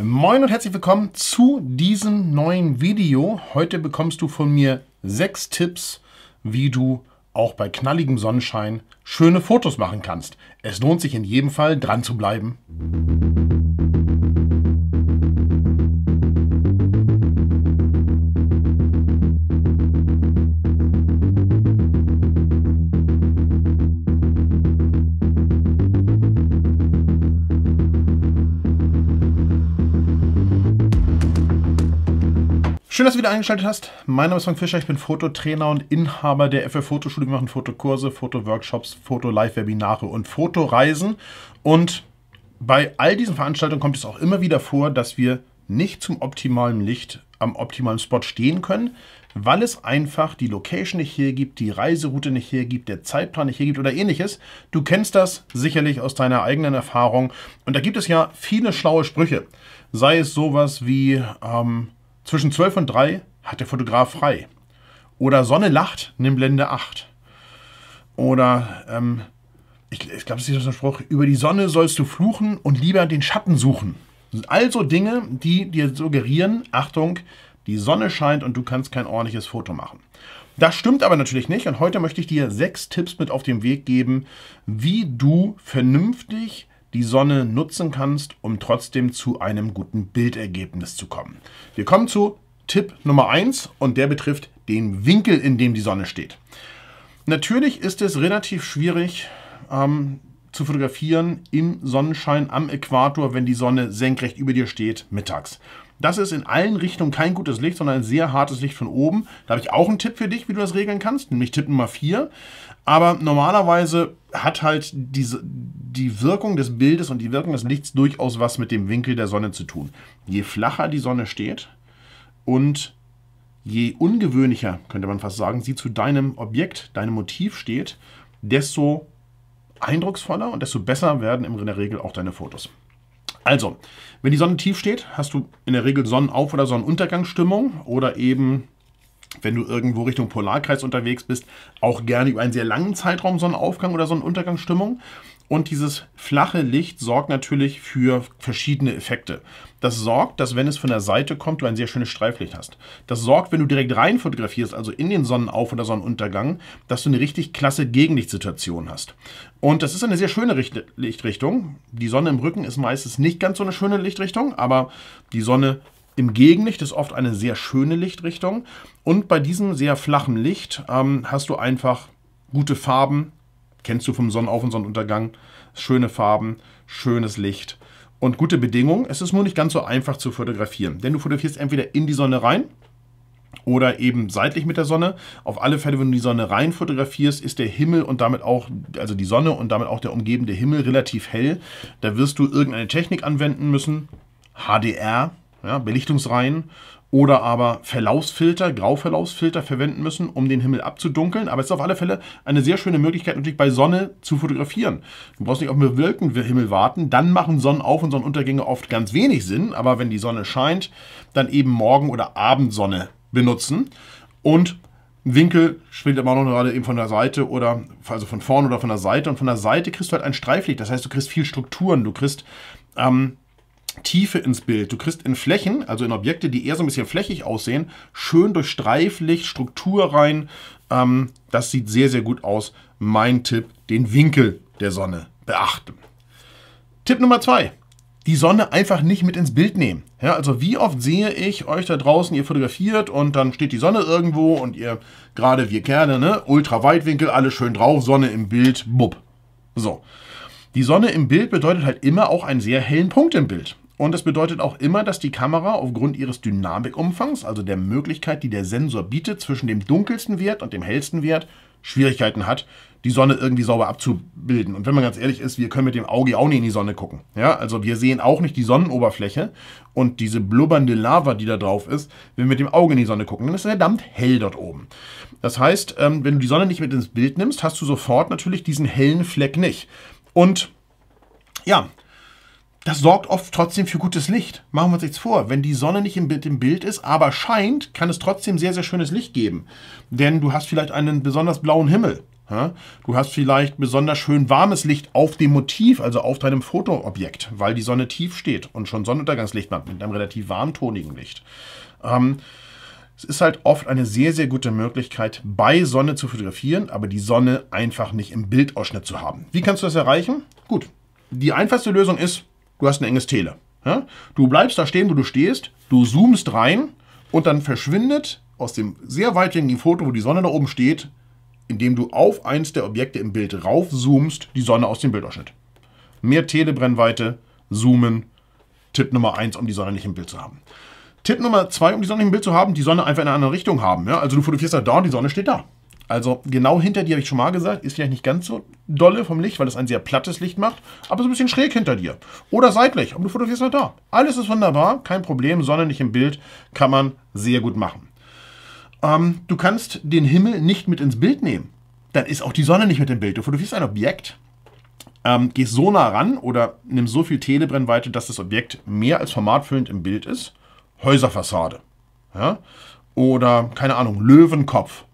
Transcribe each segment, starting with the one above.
Moin und herzlich willkommen zu diesem neuen Video. Heute bekommst du von mir sechs Tipps, wie du auch bei knalligem Sonnenschein schöne Fotos machen kannst. Es lohnt sich in jedem Fall dran zu bleiben. Schön, dass du wieder eingeschaltet hast. Mein Name ist Frank Fischer, ich bin Fototrainer und Inhaber der FF Fotoschule. Wir machen Fotokurse, Fotoworkshops, Foto-Live-Webinare und Fotoreisen. Und bei all diesen Veranstaltungen kommt es auch immer wieder vor, dass wir nicht zum optimalen Licht am optimalen Spot stehen können, weil es einfach die Location nicht hergibt, die Reiseroute nicht hergibt, der Zeitplan nicht hergibt oder ähnliches. Du kennst das sicherlich aus deiner eigenen Erfahrung. Und da gibt es ja viele schlaue Sprüche. Sei es sowas wie, ähm, zwischen 12 und 3 hat der Fotograf frei. Oder Sonne lacht, nimm Blende 8. Oder, ähm, ich, ich glaube, es ist der Spruch, über die Sonne sollst du fluchen und lieber den Schatten suchen. Also Dinge, die dir suggerieren, Achtung, die Sonne scheint und du kannst kein ordentliches Foto machen. Das stimmt aber natürlich nicht und heute möchte ich dir sechs Tipps mit auf den Weg geben, wie du vernünftig die Sonne nutzen kannst, um trotzdem zu einem guten Bildergebnis zu kommen. Wir kommen zu Tipp Nummer 1 und der betrifft den Winkel, in dem die Sonne steht. Natürlich ist es relativ schwierig ähm, zu fotografieren im Sonnenschein am Äquator, wenn die Sonne senkrecht über dir steht, mittags. Das ist in allen Richtungen kein gutes Licht, sondern ein sehr hartes Licht von oben. Da habe ich auch einen Tipp für dich, wie du das regeln kannst, nämlich Tipp Nummer 4. Aber normalerweise hat halt diese, die Wirkung des Bildes und die Wirkung des Lichts durchaus was mit dem Winkel der Sonne zu tun. Je flacher die Sonne steht und je ungewöhnlicher, könnte man fast sagen, sie zu deinem Objekt, deinem Motiv steht, desto eindrucksvoller und desto besser werden in der Regel auch deine Fotos. Also, wenn die Sonne tief steht, hast du in der Regel Sonnenauf- oder Sonnenuntergangsstimmung oder eben, wenn du irgendwo Richtung Polarkreis unterwegs bist, auch gerne über einen sehr langen Zeitraum Sonnenaufgang oder Sonnenuntergangsstimmung. Und dieses flache Licht sorgt natürlich für verschiedene Effekte. Das sorgt, dass wenn es von der Seite kommt, du ein sehr schönes Streiflicht hast. Das sorgt, wenn du direkt rein fotografierst, also in den Sonnenauf- oder Sonnenuntergang, dass du eine richtig klasse Gegenlichtsituation hast. Und das ist eine sehr schöne Richt Lichtrichtung. Die Sonne im Rücken ist meistens nicht ganz so eine schöne Lichtrichtung, aber die Sonne im Gegenlicht ist oft eine sehr schöne Lichtrichtung. Und bei diesem sehr flachen Licht ähm, hast du einfach gute Farben, kennst du vom Sonnenauf- und Sonnenuntergang. Schöne Farben, schönes Licht und gute Bedingungen. Es ist nur nicht ganz so einfach zu fotografieren, denn du fotografierst entweder in die Sonne rein oder eben seitlich mit der Sonne. Auf alle Fälle, wenn du die Sonne rein fotografierst, ist der Himmel und damit auch, also die Sonne und damit auch der umgebende Himmel relativ hell. Da wirst du irgendeine Technik anwenden müssen. HDR, ja, Belichtungsreihen oder aber Verlaufsfilter, Grauverlaufsfilter verwenden müssen, um den Himmel abzudunkeln. Aber es ist auf alle Fälle eine sehr schöne Möglichkeit, natürlich bei Sonne zu fotografieren. Du brauchst nicht auf einen bewölkten Himmel warten. Dann machen Sonnenauf- und Sonnenuntergänge oft ganz wenig Sinn. Aber wenn die Sonne scheint, dann eben Morgen- oder Abendsonne benutzen. Und Winkel spielt immer noch gerade eben von der Seite oder also von vorne oder von der Seite. Und von der Seite kriegst du halt ein Streiflicht. Das heißt, du kriegst viel Strukturen. Du kriegst ähm, Tiefe ins Bild. Du kriegst in Flächen, also in Objekte, die eher so ein bisschen flächig aussehen, schön durch Streiflicht, Struktur rein. Ähm, das sieht sehr, sehr gut aus. Mein Tipp, den Winkel der Sonne beachten. Tipp Nummer zwei. Die Sonne einfach nicht mit ins Bild nehmen. Ja, also wie oft sehe ich euch da draußen, ihr fotografiert und dann steht die Sonne irgendwo und ihr, gerade wir Kerne, ne, Ultraweitwinkel, alle schön drauf, Sonne im Bild, bupp. So. Die Sonne im Bild bedeutet halt immer auch einen sehr hellen Punkt im Bild. Und das bedeutet auch immer, dass die Kamera aufgrund ihres Dynamikumfangs, also der Möglichkeit, die der Sensor bietet, zwischen dem dunkelsten Wert und dem hellsten Wert Schwierigkeiten hat, die Sonne irgendwie sauber abzubilden. Und wenn man ganz ehrlich ist, wir können mit dem Auge auch nicht in die Sonne gucken. Ja, also wir sehen auch nicht die Sonnenoberfläche und diese blubbernde Lava, die da drauf ist, wenn wir mit dem Auge in die Sonne gucken, dann ist es verdammt hell dort oben. Das heißt, ähm, wenn du die Sonne nicht mit ins Bild nimmst, hast du sofort natürlich diesen hellen Fleck nicht. Und ja, das sorgt oft trotzdem für gutes Licht. Machen wir uns nichts vor. Wenn die Sonne nicht im Bild, im Bild ist, aber scheint, kann es trotzdem sehr, sehr schönes Licht geben. Denn du hast vielleicht einen besonders blauen Himmel. Du hast vielleicht besonders schön warmes Licht auf dem Motiv, also auf deinem Fotoobjekt, weil die Sonne tief steht und schon Sonnenuntergangslicht macht mit einem relativ warmtonigen Licht. Ähm, es ist halt oft eine sehr, sehr gute Möglichkeit, bei Sonne zu fotografieren, aber die Sonne einfach nicht im Bildausschnitt zu haben. Wie kannst du das erreichen? Gut, die einfachste Lösung ist, du hast ein enges Tele. Ja? Du bleibst da stehen, wo du stehst, du zoomst rein und dann verschwindet aus dem sehr weitwinkligen Foto, wo die Sonne da oben steht, indem du auf eins der Objekte im Bild raufzoomst, die Sonne aus dem Bildausschnitt. Mehr Telebrennweite, zoomen, Tipp Nummer eins, um die Sonne nicht im Bild zu haben. Tipp Nummer zwei, um die Sonne im Bild zu haben, die Sonne einfach in eine andere Richtung haben. Ja? Also du fotografierst da, da und die Sonne steht da. Also genau hinter dir, habe ich schon mal gesagt, ist vielleicht nicht ganz so dolle vom Licht, weil es ein sehr plattes Licht macht, aber so ein bisschen schräg hinter dir. Oder seitlich, aber du fotografierst halt da. Alles ist wunderbar, kein Problem, Sonne nicht im Bild, kann man sehr gut machen. Ähm, du kannst den Himmel nicht mit ins Bild nehmen. Dann ist auch die Sonne nicht mit im Bild. Du fotografierst ein Objekt, ähm, gehst so nah ran oder nimmst so viel Telebrennweite, dass das Objekt mehr als formatfüllend im Bild ist Häuserfassade. Ja? Oder, keine Ahnung, Löwenkopf.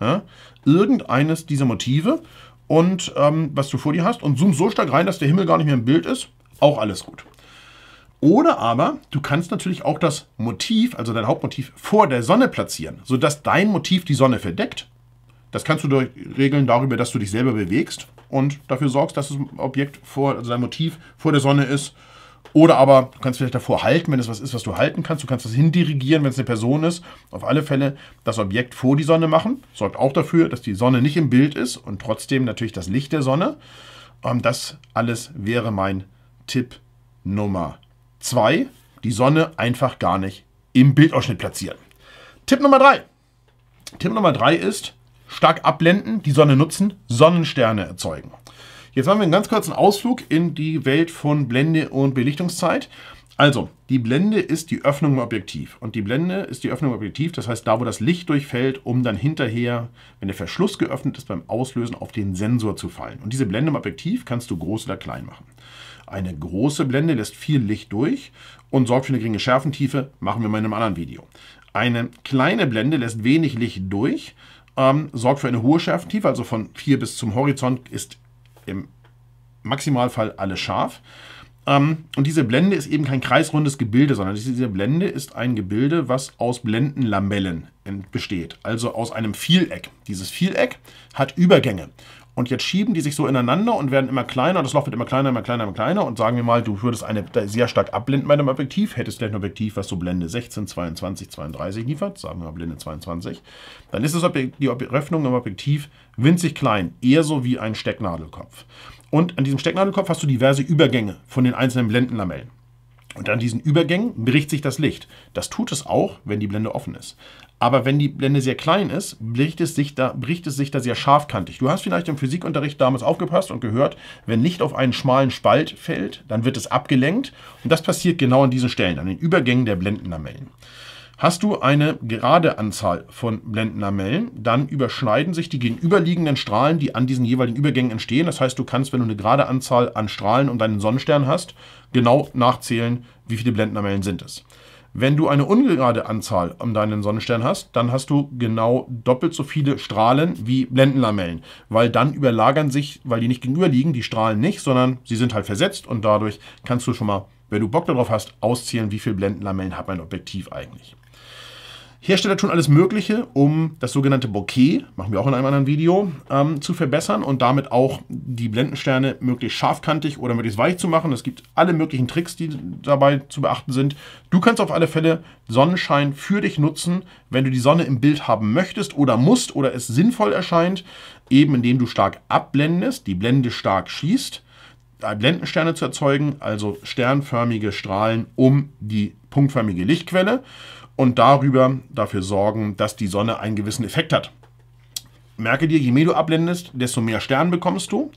Ja? Irgendeines dieser Motive und ähm, was du vor dir hast und zoom so stark rein, dass der Himmel gar nicht mehr im Bild ist, auch alles gut. Oder aber du kannst natürlich auch das Motiv, also dein Hauptmotiv, vor der Sonne platzieren, sodass dein Motiv die Sonne verdeckt. Das kannst du durch regeln darüber, dass du dich selber bewegst und dafür sorgst, dass das Objekt vor, also dein Motiv vor der Sonne ist oder aber du kannst vielleicht davor halten, wenn es was ist, was du halten kannst. Du kannst das hindirigieren, wenn es eine Person ist. Auf alle Fälle das Objekt vor die Sonne machen. Sorgt auch dafür, dass die Sonne nicht im Bild ist und trotzdem natürlich das Licht der Sonne. Ähm, das alles wäre mein Tipp Nummer zwei. Die Sonne einfach gar nicht im Bildausschnitt platzieren. Tipp Nummer drei. Tipp Nummer drei ist, stark abblenden, die Sonne nutzen, Sonnensterne erzeugen. Jetzt machen wir einen ganz kurzen Ausflug in die Welt von Blende und Belichtungszeit. Also, die Blende ist die Öffnung im Objektiv. Und die Blende ist die Öffnung im Objektiv, das heißt da, wo das Licht durchfällt, um dann hinterher, wenn der Verschluss geöffnet ist, beim Auslösen auf den Sensor zu fallen. Und diese Blende im Objektiv kannst du groß oder klein machen. Eine große Blende lässt viel Licht durch und sorgt für eine geringe Schärfentiefe, machen wir mal in einem anderen Video. Eine kleine Blende lässt wenig Licht durch, ähm, sorgt für eine hohe Schärfentiefe, also von hier bis zum Horizont ist im Maximalfall alle scharf. Ähm, und diese Blende ist eben kein kreisrundes Gebilde, sondern diese Blende ist ein Gebilde, was aus Blendenlamellen besteht, also aus einem Vieleck. Dieses Vieleck hat Übergänge und jetzt schieben die sich so ineinander und werden immer kleiner. und Das Loch wird immer kleiner, immer kleiner, immer kleiner. Und sagen wir mal, du würdest eine sehr stark abblenden bei deinem Objektiv. Hättest du ein Objektiv, was so Blende 16, 22, 32 liefert, sagen wir mal Blende 22, dann ist das Objekt, die Öffnung im Objektiv winzig klein. Eher so wie ein Stecknadelkopf. Und an diesem Stecknadelkopf hast du diverse Übergänge von den einzelnen Blendenlamellen. Und an diesen Übergängen bricht sich das Licht. Das tut es auch, wenn die Blende offen ist. Aber wenn die Blende sehr klein ist, bricht es, sich da, bricht es sich da sehr scharfkantig. Du hast vielleicht im Physikunterricht damals aufgepasst und gehört, wenn Licht auf einen schmalen Spalt fällt, dann wird es abgelenkt. Und das passiert genau an diesen Stellen, an den Übergängen der Blendenlamellen. Hast du eine gerade Anzahl von Blendenlamellen, dann überschneiden sich die gegenüberliegenden Strahlen, die an diesen jeweiligen Übergängen entstehen. Das heißt, du kannst, wenn du eine gerade Anzahl an Strahlen um deinen Sonnenstern hast, genau nachzählen, wie viele Blendenlamellen sind es. Wenn du eine ungerade Anzahl an deinen Sonnenstern hast, dann hast du genau doppelt so viele Strahlen wie Blendenlamellen, weil dann überlagern sich, weil die nicht gegenüber liegen, die Strahlen nicht, sondern sie sind halt versetzt und dadurch kannst du schon mal, wenn du Bock darauf hast, auszählen, wie viele Blendenlamellen hat mein Objektiv eigentlich. Hersteller tun alles Mögliche, um das sogenannte Bokeh, machen wir auch in einem anderen Video, ähm, zu verbessern und damit auch die Blendensterne möglichst scharfkantig oder möglichst weich zu machen. Es gibt alle möglichen Tricks, die dabei zu beachten sind. Du kannst auf alle Fälle Sonnenschein für dich nutzen, wenn du die Sonne im Bild haben möchtest oder musst oder es sinnvoll erscheint, eben indem du stark abblendest, die Blende stark schießt. Äh, Blendensterne zu erzeugen, also sternförmige Strahlen um die punktförmige Lichtquelle und darüber dafür sorgen, dass die Sonne einen gewissen Effekt hat. Merke dir, je mehr du abblendest, desto mehr Sterne bekommst du.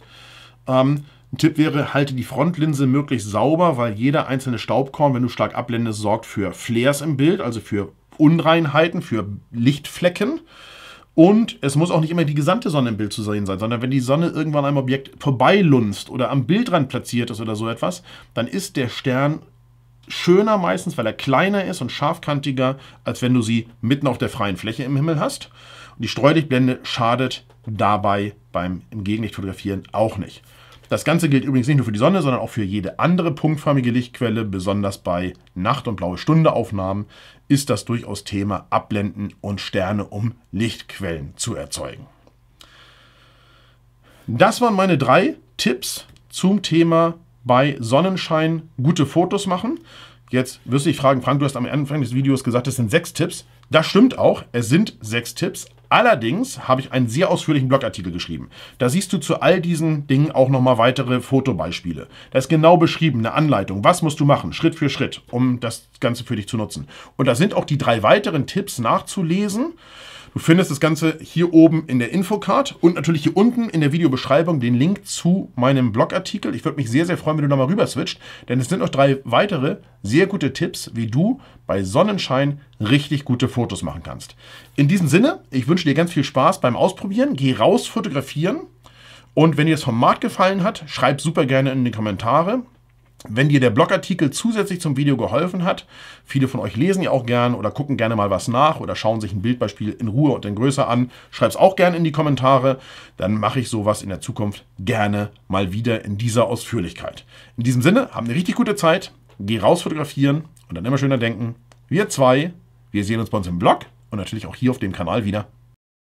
Ähm, ein Tipp wäre, halte die Frontlinse möglichst sauber, weil jeder einzelne Staubkorn, wenn du stark abblendest, sorgt für Flares im Bild, also für Unreinheiten, für Lichtflecken. Und es muss auch nicht immer die gesamte Sonne im Bild zu sehen sein, sondern wenn die Sonne irgendwann einem Objekt vorbeilunzt oder am Bildrand platziert ist oder so etwas, dann ist der Stern schöner meistens, weil er kleiner ist und scharfkantiger, als wenn du sie mitten auf der freien Fläche im Himmel hast. Und die Streulichtblende schadet dabei beim im Gegenlicht fotografieren auch nicht. Das Ganze gilt übrigens nicht nur für die Sonne, sondern auch für jede andere punktförmige Lichtquelle. Besonders bei Nacht- und blaue Stundeaufnahmen ist das durchaus Thema Abblenden und Sterne, um Lichtquellen zu erzeugen. Das waren meine drei Tipps zum Thema bei Sonnenschein gute Fotos machen. Jetzt wirst du dich fragen, Frank, du hast am Anfang des Videos gesagt, es sind sechs Tipps. Das stimmt auch, es sind sechs Tipps. Allerdings habe ich einen sehr ausführlichen Blogartikel geschrieben. Da siehst du zu all diesen Dingen auch nochmal weitere Fotobeispiele. Da ist genau beschrieben, eine Anleitung, was musst du machen, Schritt für Schritt, um das Ganze für dich zu nutzen. Und da sind auch die drei weiteren Tipps nachzulesen. Du findest das Ganze hier oben in der Infocard und natürlich hier unten in der Videobeschreibung den Link zu meinem Blogartikel. Ich würde mich sehr, sehr freuen, wenn du nochmal mal rüber switcht, denn es sind noch drei weitere sehr gute Tipps, wie du bei Sonnenschein richtig gute Fotos machen kannst. In diesem Sinne, ich wünsche dir ganz viel Spaß beim Ausprobieren. Geh raus fotografieren. Und wenn dir das Format gefallen hat, schreib super gerne in die Kommentare. Wenn dir der Blogartikel zusätzlich zum Video geholfen hat, viele von euch lesen ja auch gern oder gucken gerne mal was nach oder schauen sich ein Bildbeispiel in Ruhe und in Größe an, schreib es auch gerne in die Kommentare, dann mache ich sowas in der Zukunft gerne mal wieder in dieser Ausführlichkeit. In diesem Sinne, haben eine richtig gute Zeit, geh raus fotografieren und dann immer schöner denken, wir zwei, wir sehen uns bei uns im Blog und natürlich auch hier auf dem Kanal wieder.